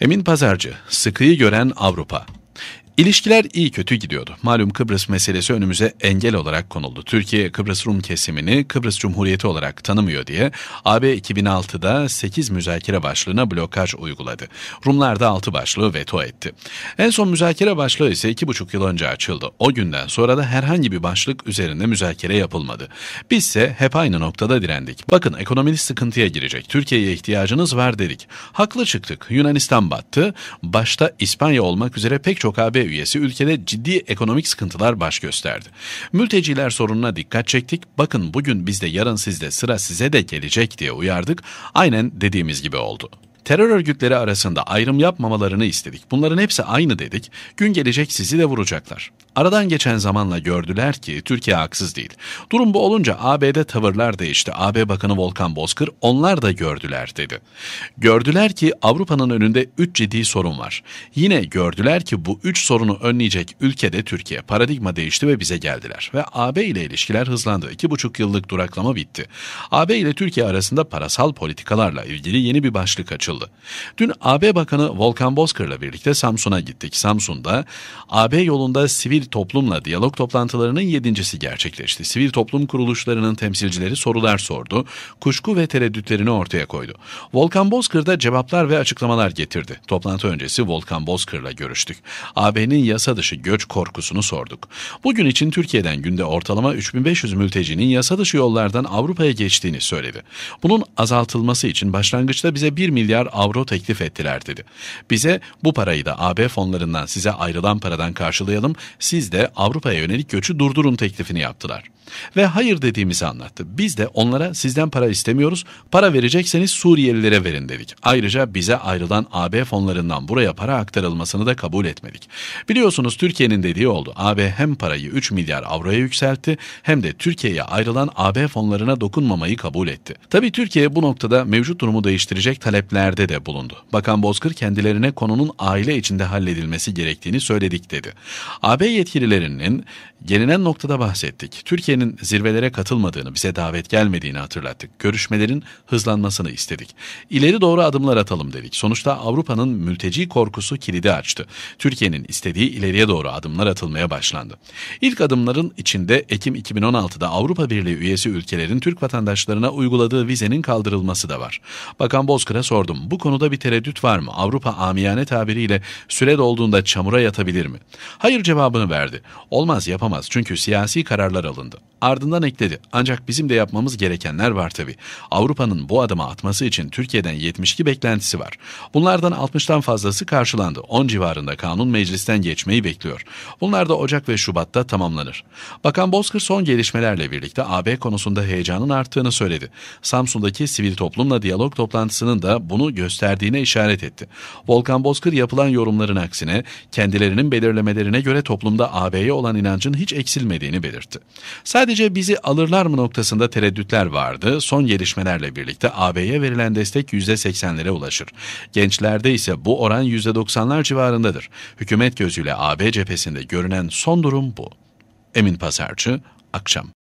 Emin Pazarcı, Sıkıyı Gören Avrupa İlişkiler iyi kötü gidiyordu. Malum Kıbrıs meselesi önümüze engel olarak konuldu. Türkiye Kıbrıs Rum kesimini Kıbrıs Cumhuriyeti olarak tanımıyor diye AB 2006'da 8 müzakere başlığına blokaj uyguladı. Rumlar da 6 başlığı veto etti. En son müzakere başlığı ise 2,5 yıl önce açıldı. O günden sonra da herhangi bir başlık üzerinde müzakere yapılmadı. Biz ise hep aynı noktada direndik. Bakın ekonominiz sıkıntıya girecek. Türkiye'ye ihtiyacınız var dedik. Haklı çıktık. Yunanistan battı. Başta İspanya olmak üzere pek çok AB üyesi ülkede ciddi ekonomik sıkıntılar baş gösterdi. Mülteciler sorununa dikkat çektik. Bakın bugün bizde yarın sizde sıra size de gelecek diye uyardık. Aynen dediğimiz gibi oldu. Terör örgütleri arasında ayrım yapmamalarını istedik. Bunların hepsi aynı dedik. Gün gelecek sizi de vuracaklar. Aradan geçen zamanla gördüler ki Türkiye haksız değil. Durum bu olunca ABD tavırlar değişti. AB Bakanı Volkan Bozkır onlar da gördüler dedi. Gördüler ki Avrupa'nın önünde 3 ciddi sorun var. Yine gördüler ki bu 3 sorunu önleyecek ülkede Türkiye. Paradigma değişti ve bize geldiler. Ve AB ile ilişkiler hızlandı. 2,5 yıllık duraklama bitti. AB ile Türkiye arasında parasal politikalarla ilgili yeni bir başlık açıldı. Dün AB Bakanı Volkan Bozkır'la birlikte Samsun'a gittik. Samsun'da AB yolunda sivil sivil toplumla diyalog toplantılarının yedincisi gerçekleşti. Sivil toplum kuruluşlarının temsilcileri sorular sordu, kuşku ve tereddütlerini ortaya koydu. Volkan Bozkır da cevaplar ve açıklamalar getirdi. Toplantı öncesi Volkan Bozkır'la görüştük. AB'nin yasa dışı göç korkusunu sorduk. Bugün için Türkiye'den günde ortalama 3500 mültecinin yasa dışı yollardan Avrupa'ya geçtiğini söyledi. Bunun azaltılması için başlangıçta bize 1 milyar avro teklif ettiler dedi. Bize bu parayı da AB fonlarından size ayrılan paradan karşılayalım, siz de Avrupa'ya yönelik göçü durdurun teklifini yaptılar. Ve hayır dediğimizi anlattı. Biz de onlara sizden para istemiyoruz, para verecekseniz Suriyelilere verin dedik. Ayrıca bize ayrılan AB fonlarından buraya para aktarılmasını da kabul etmedik. Biliyorsunuz Türkiye'nin dediği oldu. AB hem parayı 3 milyar avroya yükseltti hem de Türkiye'ye ayrılan AB fonlarına dokunmamayı kabul etti. Tabii Türkiye bu noktada mevcut durumu değiştirecek taleplerde de bulundu. Bakan Bozkır kendilerine konunun aile içinde halledilmesi gerektiğini söyledik dedi. AB yetkililerinin gelinen noktada bahsettik. Türkiye'nin zirvelere katılmadığını, bize davet gelmediğini hatırlattık. Görüşmelerin hızlanmasını istedik. İleri doğru adımlar atalım dedik. Sonuçta Avrupa'nın mülteci korkusu kilidi açtı. Türkiye'nin istediği ileriye doğru adımlar atılmaya başlandı. İlk adımların içinde Ekim 2016'da Avrupa Birliği üyesi ülkelerin Türk vatandaşlarına uyguladığı vizenin kaldırılması da var. Bakan Bozkır'a sordum. Bu konuda bir tereddüt var mı? Avrupa amiyane tabiriyle süre dolduğunda çamura yatabilir mi? Hayır cevabını verdi. Olmaz yapamaz çünkü siyasi kararlar alındı. Ardından ekledi. Ancak bizim de yapmamız gerekenler var tabii. Avrupa'nın bu adıma atması için Türkiye'den 72 beklentisi var. Bunlardan 60'tan fazlası karşılandı. 10 civarında kanun meclisten geçmeyi bekliyor. Bunlar da Ocak ve Şubat'ta tamamlanır. Bakan Bozkır son gelişmelerle birlikte AB konusunda heyecanın arttığını söyledi. Samsun'daki sivil toplumla diyalog toplantısının da bunu gösterdiğine işaret etti. Volkan Bozkır yapılan yorumların aksine kendilerinin belirlemelerine göre toplumda konusunda AB'ye olan inancın hiç eksilmediğini belirtti. Sadece bizi alırlar mı noktasında tereddütler vardı. Son gelişmelerle birlikte AB'ye verilen destek %80'lere ulaşır. Gençlerde ise bu oran %90'lar civarındadır. Hükümet gözüyle AB cephesinde görünen son durum bu. Emin Pasarcı, Akşam